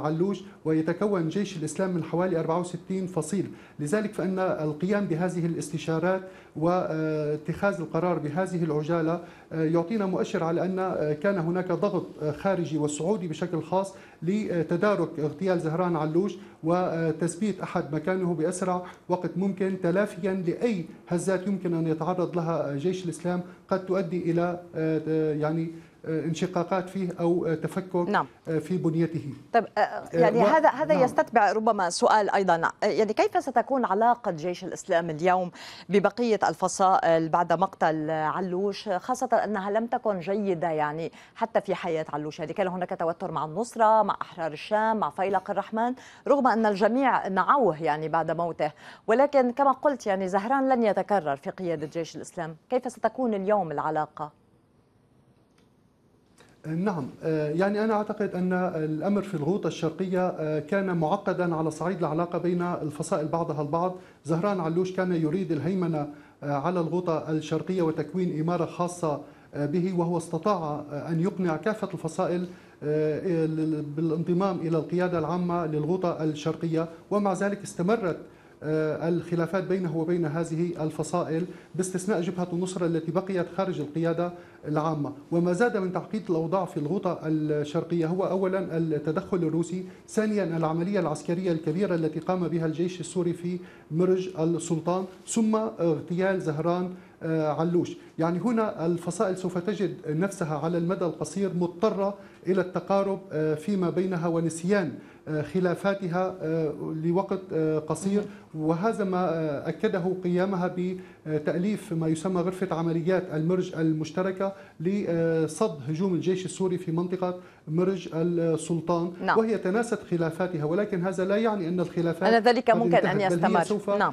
[SPEAKER 3] علوش ويتكون جيش الإسلام من حوالي 64 فصيل لذلك فإن القيام بهذه الاستشارات واتخاذ القرار بهذه العجالة يعطينا مؤشر على أن كان هناك ضغط خارجي وسعودي بشكل خاص لتدارك اغتيال زهران علوش وتثبيت أحد مكانه بأسرع وقت ممكن تلافيا لأي هزات يمكن أن يتعرض لها جيش الإسلام الاسلام قد تؤدي الى آه، آه، يعني آه، انشقاقات فيه او آه، تفكك نعم. آه، في بنيته
[SPEAKER 1] طيب يعني و... هذا هذا نعم. يستتبع ربما سؤال ايضا يعني كيف ستكون علاقه جيش الاسلام اليوم ببقيه الفصائل بعد مقتل علوش خاصه انها لم تكن جيده يعني حتى في حياه علوش يعني كان هناك توتر مع النصره مع احرار الشام مع فيلق الرحمن رغم ان الجميع نعوه يعني بعد موته ولكن كما قلت يعني زهران لن يتكرر في قياده جيش الاسلام كيف ستكون اليوم العلاقه
[SPEAKER 3] آه، نعم آه، يعني أنا أعتقد أن الأمر في الغوطة الشرقية آه، كان معقدا على صعيد العلاقة بين الفصائل بعضها البعض زهران علوش كان يريد الهيمنة على الغوطة الشرقية وتكوين إمارة خاصة به وهو استطاع أن يقنع كافة الفصائل بالانضمام إلى القيادة العامة للغوطة الشرقية ومع ذلك استمرت آه، الخلافات بينه وبين هذه الفصائل باستثناء جبهة النصرة التي بقيت خارج القيادة العامة وما زاد من تعقيد الأوضاع في الغوطة الشرقية هو أولا التدخل الروسي ثانيا العملية العسكرية الكبيرة التي قام بها الجيش السوري في مرج السلطان ثم اغتيال زهران آه، علوش يعني هنا الفصائل سوف تجد نفسها على المدى القصير مضطرة إلى التقارب آه، فيما بينها ونسيان آه، خلافاتها لوقت قصير وهذا ما أكده قيامها بتأليف ما يسمى غرفة عمليات المرج المشتركة لصد هجوم الجيش السوري في منطقة مرج السلطان نعم. وهي تناست خلافاتها ولكن هذا لا يعني أن الخلافات أن ذلك ممكن أن يستمر سوف نعم.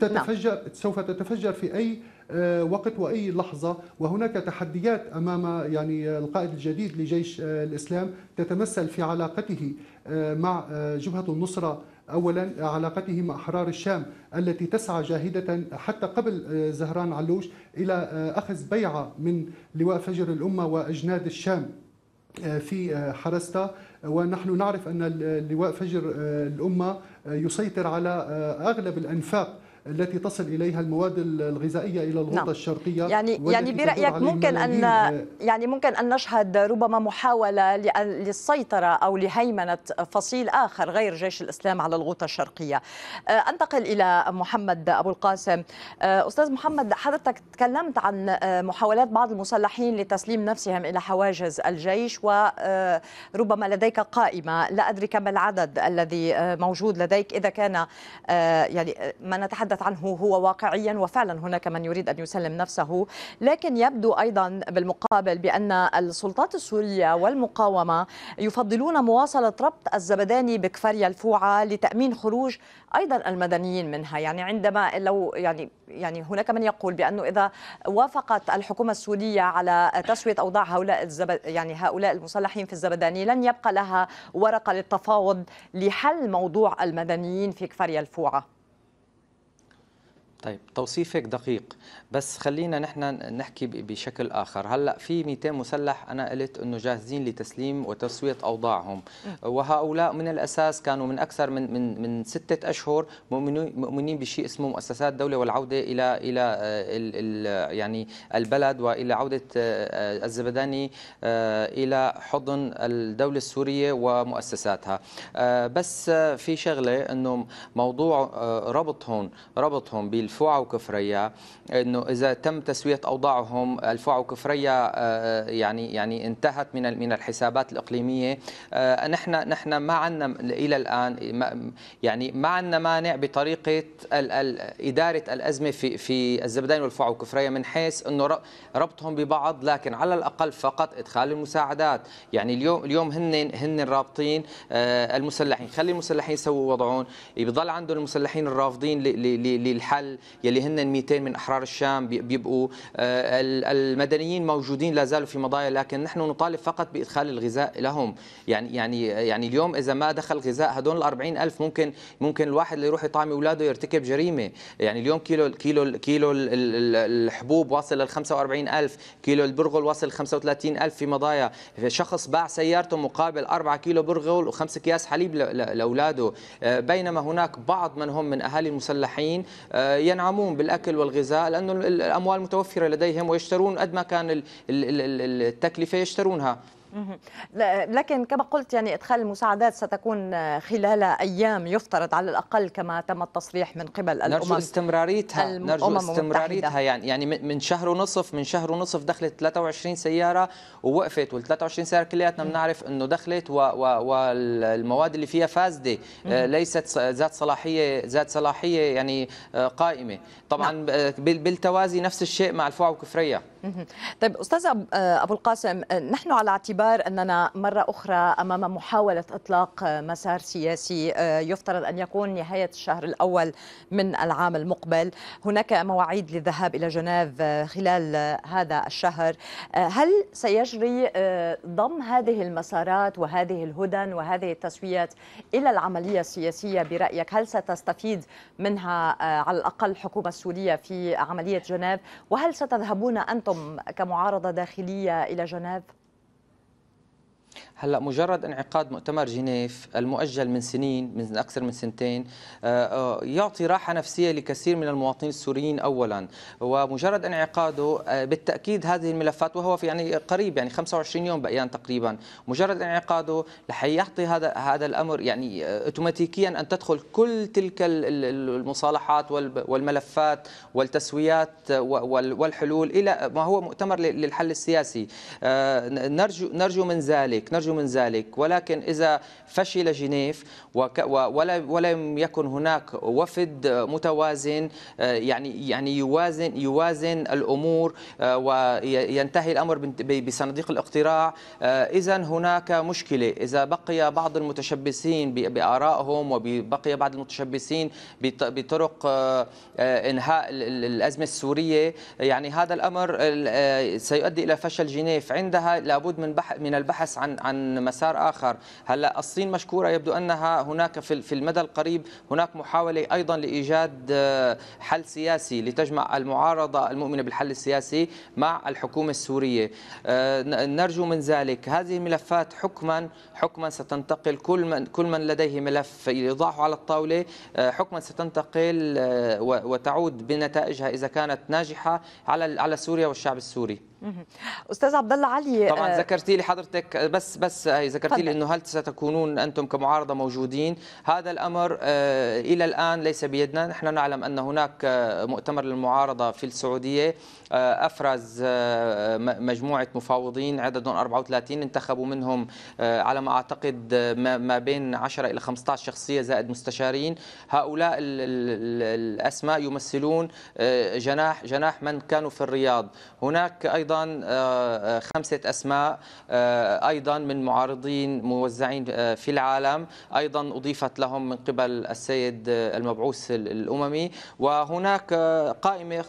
[SPEAKER 3] تتفجر نعم. سوف تتفجر في اي آه، وقت واي لحظه وهناك تحديات امام يعني القائد الجديد لجيش آه، الاسلام تتمثل في علاقته آه، مع جبهه النصره اولا علاقته مع احرار الشام التي تسعى جاهده حتى قبل زهران علوش الى اخذ بيعه من لواء فجر الامه واجناد الشام في حرستا ونحن نعرف ان لواء فجر الامه يسيطر على اغلب الانفاق التي تصل اليها المواد الغذائيه الى الغوطه نعم. الشرقيه يعني يعني برايك ممكن ان
[SPEAKER 1] يعني ممكن ان نشهد ربما محاوله للسيطره او لهيمنه فصيل اخر غير جيش الاسلام على الغوطه الشرقيه. آه، انتقل الى محمد ابو القاسم. آه، استاذ محمد حضرتك تكلمت عن آه، محاولات بعض المسلحين لتسليم نفسهم الى حواجز الجيش وربما لديك قائمه لا ادري كم العدد الذي موجود لديك اذا كان يعني ما نتحدث تحدث عنه هو واقعيا وفعلا هناك من يريد أن يسلم نفسه لكن يبدو أيضا بالمقابل بأن السلطات السورية والمقاومة يفضلون مواصلة ربط الزبداني بكفريا الفوعة لتأمين خروج أيضا المدنيين منها يعني عندما لو يعني يعني هناك من يقول بأنه إذا وافقت الحكومة السورية على تسوية أوضاع هؤلاء الزبد يعني هؤلاء المسلحين في الزبداني لن يبقى لها ورقة للتفاوض لحل موضوع المدنيين في كفريا الفوعة
[SPEAKER 2] طيب توصيفك دقيق بس خلينا نحن نحكي بشكل اخر هلا في 200 مسلح انا قلت انه جاهزين لتسليم وتسويه اوضاعهم وهؤلاء من الاساس كانوا من اكثر من من من سته اشهر مؤمنين بشيء اسمه مؤسسات دوله والعوده الى الى آه، يعني البلد والى عوده آه، آه، الزبداني الى حضن الدوله السوريه ومؤسساتها بس في شغله انه موضوع ربطهم ربطهم بال الفوعة وكفرية انه اذا تم تسويه اوضاعهم الفوعة وكفرية آه، آه، يعني يعني انتهت من من الحسابات الاقليميه آه، نحن نحن ما عندنا الى الان يعني ما عندنا مانع بطريقه اداره الازمه في في الزبدين والفوعة وكفرية من حيث انه ربطهم ببعض لكن على الاقل فقط ادخال المساعدات يعني اليوم اليوم هن هن رابطين المسلحين خلي المسلحين يسووا وضعهم يضل عندهم المسلحين الرافضين للحل يلي هن 200 من احرار الشام بيبقوا آه، المدنيين موجودين لا زالوا في مضايا لكن نحن نطالب فقط بادخال الغذاء لهم يعني يعني يعني اليوم اذا ما دخل غذاء هدول ال ألف ممكن ممكن الواحد اللي يروح يطعمي اولاده يرتكب جريمه يعني اليوم كيلو كيلو كيلو الحبوب واصل لل ألف كيلو البرغل واصل ل ألف في مضايا شخص باع سيارته مقابل 4 كيلو برغل و5 اكياس حليب لاولاده آه، بينما هناك بعض من هم من اهالي المسلحين آه، ينعمون بالأكل والغذاء لأن الأموال متوفرة لديهم ويشترون قد ما كان التكلفة يشترونها
[SPEAKER 1] لكن كما قلت يعني إدخال المساعدات ستكون آه، خلال أيام يفترض على الأقل كما تم التصريح من قبل الأمم نرجو أمم
[SPEAKER 2] استمراريتها نرجو استمراريتها يعني يعني من شهر ونصف من شهر ونصف دخلت 23 سيارة ووقفت وال 23 سيارة كلياتنا بنعرف أنه دخلت والمواد اللي فيها فاسدة آه، ليست ذات صلاحية ذات صلاحية يعني آه، قائمة طبعا نعم. بالتوازي نفس الشيء مع الفوع وكفرية
[SPEAKER 1] طيب أستاذ أبو القاسم نحن على اعتبار باعتبار أننا مرة أخرى أمام محاولة إطلاق مسار سياسي آه، يفترض أن يكون نهاية الشهر الأول من العام المقبل هناك مواعيد للذهاب إلى جنيف آه، خلال هذا الشهر آه، هل سيجري ضم هذه المسارات وهذه الهدن وهذه التسويات إلى العملية السياسية برأيك هل ستستفيد منها على الأقل الحكومة السورية في عملية جنيف وهل ستذهبون أنتم كمعارضة داخلية إلى جنيف؟
[SPEAKER 2] هلا مجرد انعقاد مؤتمر جنيف المؤجل من سنين من اكثر من سنتين آه، آه، يعطي راحه نفسيه لكثير من المواطنين السوريين اولا ومجرد انعقاده آه، بالتاكيد هذه الملفات وهو في يعني قريب يعني 25 يوم بقيان تقريبا مجرد انعقاده رح يعطي هذا هذا الامر يعني اوتوماتيكيا ان تدخل كل تلك المصالحات والملفات والتسويات والحلول الى ما هو مؤتمر للحل السياسي نرجو نرجو من ذلك نرجو يخرج من ذلك ولكن إذا فشل جنيف ولا ولم يكن هناك وفد متوازن آه، يعني يعني يوازن يوازن الأمور آه، وينتهي الأمر بصناديق الاقتراع آه، إذا هناك مشكلة إذا بقي بعض المتشبثين بآرائهم وبقي بعض المتشبثين بطرق إنهاء الأزمة السورية يعني هذا الأمر سيؤدي إلى فشل جنيف عندها لابد من من البحث عن عن عن مسار آخر هلا الصين مشكورة يبدو أنها هناك في المدى القريب هناك محاولة أيضا لإيجاد آه، حل سياسي لتجمع المعارضة المؤمنة بالحل السياسي مع الحكومة السورية آه، نرجو من ذلك هذه الملفات حكما حكما ستنتقل كل من كل من لديه ملف يضعه على الطاولة آه، حكما ستنتقل وتعود بنتائجها إذا كانت ناجحة على على سوريا والشعب السوري
[SPEAKER 1] استاذ عبد الله علي طبعا آه،
[SPEAKER 2] ذكرتي لي حضرتك بس بس آه، هي ذكرتي لي انه هل ستكونون انتم كمعارضه موجودين هذا الامر آه، الى الان ليس بيدنا نحن نعلم ان هناك مؤتمر للمعارضه في السعوديه افرز مجموعه مفاوضين عددهم 34 انتخبوا منهم على ما اعتقد ما بين 10 الى 15 شخصيه زائد مستشارين هؤلاء الاسماء يمثلون جناح جناح من كانوا في الرياض هناك ايضا آه، آه، خمسه اسماء آه، ايضا من معارضين موزعين في العالم ايضا اضيفت لهم من قبل السيد المبعوث الاممي وهناك قائمه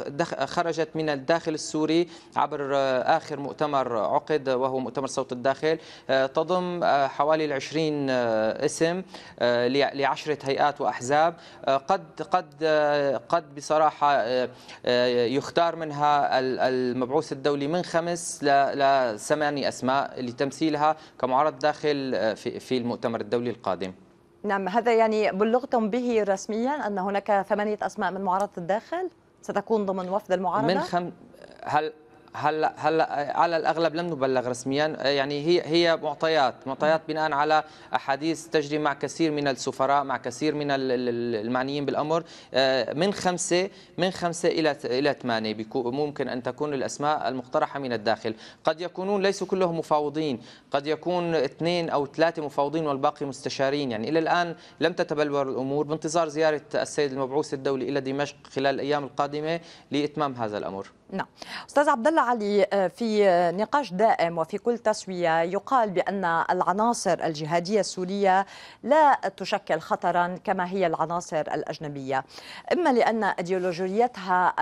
[SPEAKER 2] خرجت من الداخل السوري عبر اخر مؤتمر عقد وهو مؤتمر صوت الداخل تضم حوالي العشرين اسم لعشرة هيئات وأحزاب قد قد قد بصراحة يختار منها المبعوث الدولي اللي من خمس لثماني أسماء لتمثيلها كمعرض داخل آه، في المؤتمر الدولي القادم
[SPEAKER 1] نعم هذا يعني بلغتم به رسميا أن هناك ثمانية أسماء من معارضة الداخل ستكون ضمن وفد المعارضة من خم...
[SPEAKER 2] هل هلا هلا على الاغلب لم نبلغ رسميا يعني هي هي معطيات معطيات بناء على احاديث تجري مع كثير من السفراء مع كثير من المعنيين بالامر آه، من خمسه من خمسه الى الى ثمانيه ممكن ان تكون الاسماء المقترحه من الداخل قد يكونون ليسوا كلهم مفاوضين قد يكون اثنين او ثلاثه مفاوضين والباقي مستشارين يعني الى الان لم تتبلور الامور بانتظار زياره السيد المبعوث الدولي الى دمشق خلال الايام القادمه لاتمام هذا الامر
[SPEAKER 1] نعم استاذ عبد الله علي آه، في نقاش دائم وفي كل تسوية يقال بأن العناصر الجهادية السورية لا تشكل خطرا كما هي العناصر الأجنبية إما لأن أديولوجيتها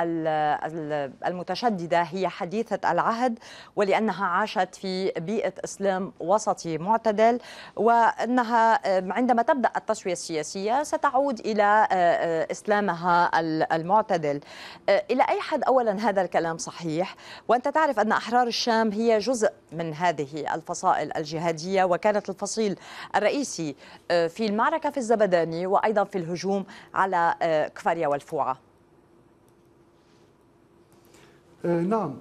[SPEAKER 1] المتشددة هي حديثة العهد ولأنها عاشت في بيئة إسلام وسطي معتدل وأنها آه، عندما تبدأ التسوية السياسية ستعود إلى آه، إسلامها المعتدل إلى أي حد أولا هذا الكلام صحيح وأنت تعرف أن أحرار الشام هي جزء من هذه الفصائل الجهادية وكانت الفصيل الرئيسي آه، في المعركة في الزبداني وأيضا في الهجوم على آه، كفاريا والفوعة
[SPEAKER 3] آه، نعم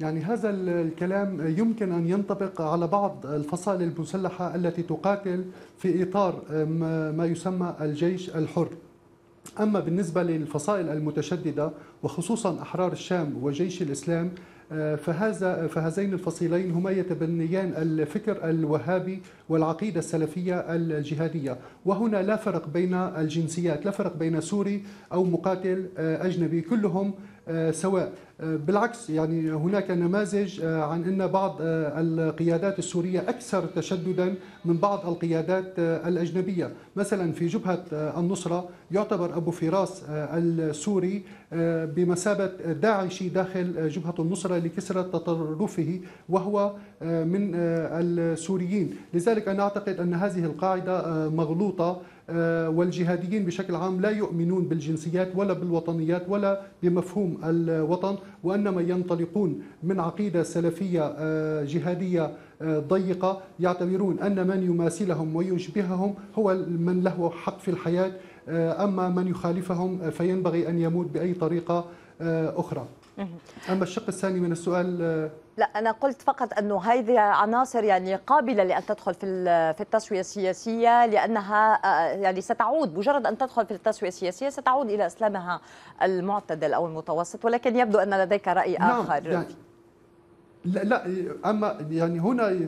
[SPEAKER 3] يعني هذا الكلام يمكن أن ينطبق على بعض الفصائل المسلحة التي تقاتل في إطار ما يسمى الجيش الحر أما بالنسبة للفصائل المتشددة وخصوصا أحرار الشام وجيش الإسلام فهذا فهذين الفصيلين هما يتبنيان الفكر الوهابي والعقيده السلفيه الجهاديه وهنا لا فرق بين الجنسيات لا فرق بين سوري او مقاتل آه، اجنبي كلهم آه، سواء آه، بالعكس يعني هناك نماذج آه، عن ان بعض القيادات السوريه اكثر تشددا من بعض القيادات الاجنبيه، مثلا في جبهه النصره يعتبر ابو فراس السوري بمثابه داعشي داخل جبهه النصره لكثره تطرفه وهو من السوريين، لذلك انا اعتقد ان هذه القاعده مغلوطه آه، والجهاديين بشكل عام لا يؤمنون بالجنسيات ولا بالوطنيات ولا بمفهوم الوطن وانما ينطلقون من عقيده سلفيه آه، جهاديه آه، ضيقه يعتبرون ان من يماثلهم ويشبههم هو من له حق في الحياه اما من يخالفهم فينبغي ان يموت باي طريقه اخرى اما الشق الثاني من السؤال
[SPEAKER 1] لا أنا قلت فقط أنه هذه عناصر يعني قابلة لأن تدخل في في التسوية السياسية لأنها آه، يعني ستعود مجرد أن تدخل في التسوية السياسية ستعود إلى إسلامها المعتدل أو المتوسط ولكن يبدو أن لديك رأي نعم، آخر نعم.
[SPEAKER 3] لا, لا اما يعني هنا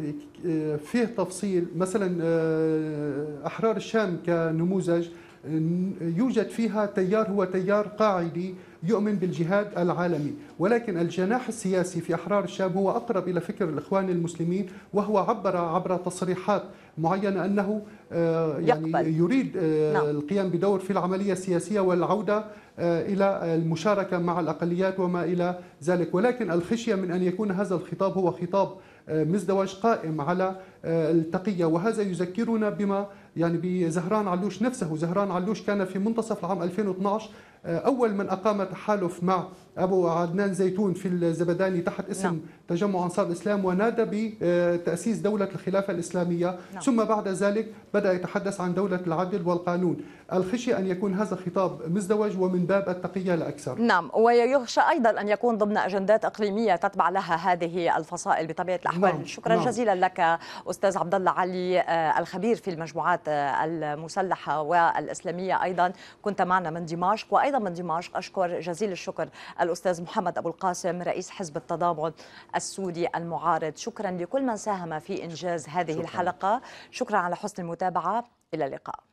[SPEAKER 3] فيه تفصيل مثلا آه، احرار الشام كنموذج آه، يوجد فيها تيار هو تيار قاعدي يؤمن بالجهاد العالمي ولكن الجناح السياسي في أحرار الشام هو أقرب إلى فكر الإخوان المسلمين وهو عبر عبر تصريحات معينة أنه آه، يعني يقبل. يريد آه، نعم. القيام بدور في العملية السياسية والعودة آه، إلى المشاركة مع الأقليات وما إلى ذلك ولكن الخشية من أن يكون هذا الخطاب هو خطاب مزدوج قائم على التقية وهذا يذكرنا بما يعني بزهران علوش نفسه زهران علوش كان في منتصف العام 2012 آه، أول من أقام تحالف مع أبو عدنان زيتون في الزبداني تحت اسم نعم. تجمع أنصار الإسلام ونادى بتأسيس دولة الخلافة الإسلامية نعم. ثم بعد ذلك بدأ يتحدث عن دولة العدل والقانون الخشية أن يكون هذا خطاب مزدوج ومن باب التقية لأكثر
[SPEAKER 1] نعم ويخشى أيضا أن يكون ضمن أجندات إقليمية تتبع لها هذه الفصائل بطبيعة الأحوال نعم. شكرا نعم. جزيلا لك أستاذ عبد الله علي آه، الخبير في المجموعات آه، المسلحة والإسلامية أيضا كنت معنا من دمشق وأيضا وايضا من دمشق اشكر جزيل الشكر الاستاذ محمد ابو القاسم رئيس حزب التضامن السوري المعارض شكرا لكل من ساهم في انجاز هذه شكرا. الحلقه شكرا على حسن المتابعه الى اللقاء